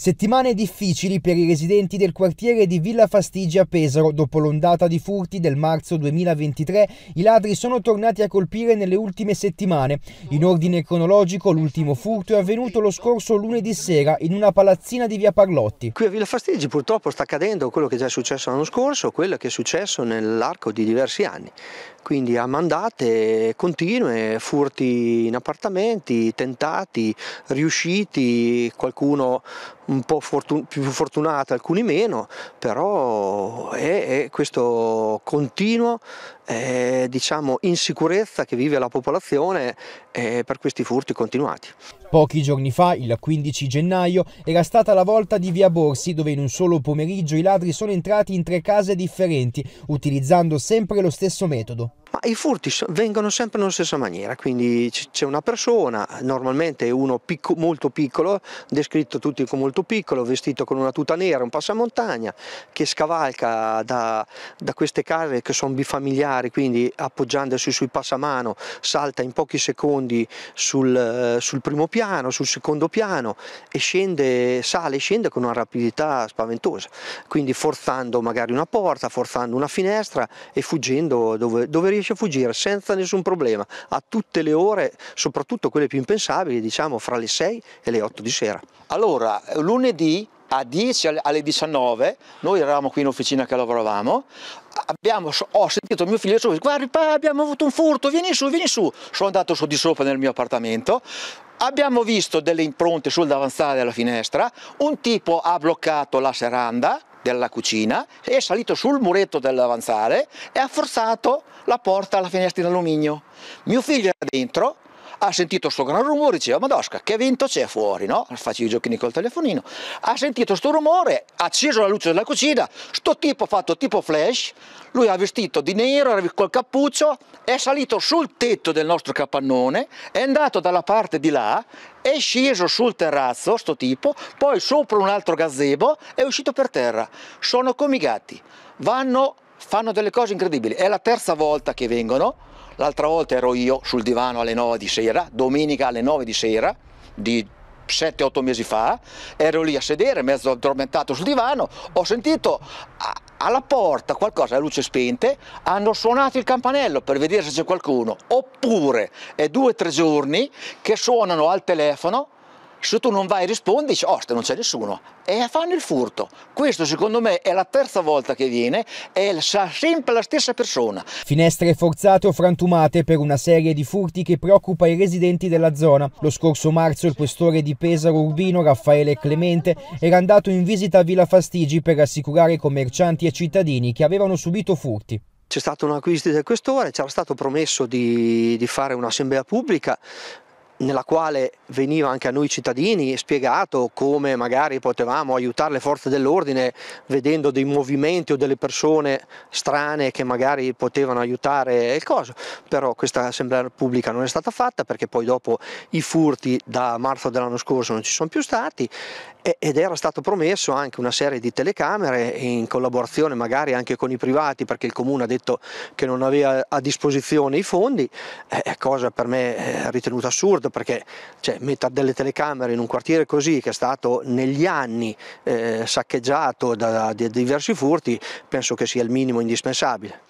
Settimane difficili per i residenti del quartiere di Villa Fastigi a Pesaro. Dopo l'ondata di furti del marzo 2023, i ladri sono tornati a colpire nelle ultime settimane. In ordine cronologico, l'ultimo furto è avvenuto lo scorso lunedì sera in una palazzina di via Parlotti. Qui a Villa Fastigi purtroppo sta accadendo quello che già è successo l'anno scorso, quello che è successo nell'arco di diversi anni quindi a mandate continue, furti in appartamenti, tentati, riusciti, qualcuno un po' fortun più fortunato, alcuni meno, però è, è questo continuo eh, diciamo, insicurezza che vive la popolazione eh, per questi furti continuati. Pochi giorni fa, il 15 gennaio, era stata la volta di Via Borsi, dove in un solo pomeriggio i ladri sono entrati in tre case differenti, utilizzando sempre lo stesso metodo. Ma i furti vengono sempre nella stessa maniera, quindi c'è una persona, normalmente uno picco, molto piccolo, descritto tutti come molto piccolo, vestito con una tuta nera, un passamontagna, che scavalca da, da queste case che sono bifamiliari, quindi appoggiandosi sui passamano salta in pochi secondi sul, sul primo piano, sul secondo piano e scende, sale e scende con una rapidità spaventosa, quindi forzando magari una porta, forzando una finestra e fuggendo dove, dove riesce a fuggire senza nessun problema, a tutte le ore, soprattutto quelle più impensabili, diciamo fra le 6 e le 8 di sera. Allora, lunedì a 10 alle 19, noi eravamo qui in officina che lavoravamo, abbiamo, ho sentito mio figlio su, guardi abbiamo avuto un furto, vieni su, vieni su, sono andato su di sopra nel mio appartamento, abbiamo visto delle impronte sul davanzale della finestra, un tipo ha bloccato la seranda, della cucina, è salito sul muretto dell'avanzare e ha forzato la porta alla finestra in alluminio. Mio figlio era dentro, ha sentito questo gran rumore, diceva, Madosca, che vento c'è fuori, no? Facevi i giochini col telefonino, ha sentito questo rumore, ha acceso la luce della cucina, sto tipo ha fatto tipo flash, lui ha vestito di nero, era col cappuccio, è salito sul tetto del nostro capannone, è andato dalla parte di là, è sceso sul terrazzo, sto tipo, poi sopra un altro gazebo, è uscito per terra. Sono come i gatti, vanno, fanno delle cose incredibili, è la terza volta che vengono, L'altra volta ero io sul divano alle 9 di sera, domenica alle 9 di sera, di 7-8 mesi fa, ero lì a sedere, mezzo addormentato sul divano, ho sentito alla porta qualcosa le luci spente, hanno suonato il campanello per vedere se c'è qualcuno, oppure è due o tre giorni che suonano al telefono se tu non vai rispondi, dici, oh, non c'è nessuno, e fanno il furto. Questo secondo me è la terza volta che viene, è sempre la stessa persona. Finestre forzate o frantumate per una serie di furti che preoccupa i residenti della zona. Lo scorso marzo il questore di Pesaro Urbino, Raffaele Clemente, era andato in visita a Villa Fastigi per assicurare commercianti e cittadini che avevano subito furti. C'è stata una visita del questore, c'era stato promesso di, di fare un'assemblea pubblica, nella quale veniva anche a noi cittadini spiegato come magari potevamo aiutare le forze dell'ordine vedendo dei movimenti o delle persone strane che magari potevano aiutare il coso, però questa assemblea pubblica non è stata fatta perché poi dopo i furti da marzo dell'anno scorso non ci sono più stati ed era stato promesso anche una serie di telecamere in collaborazione magari anche con i privati perché il comune ha detto che non aveva a disposizione i fondi, eh, cosa per me eh, ritenuta assurda rispetto perché cioè, mettere delle telecamere in un quartiere così che è stato negli anni eh, saccheggiato da, da diversi furti penso che sia il minimo indispensabile.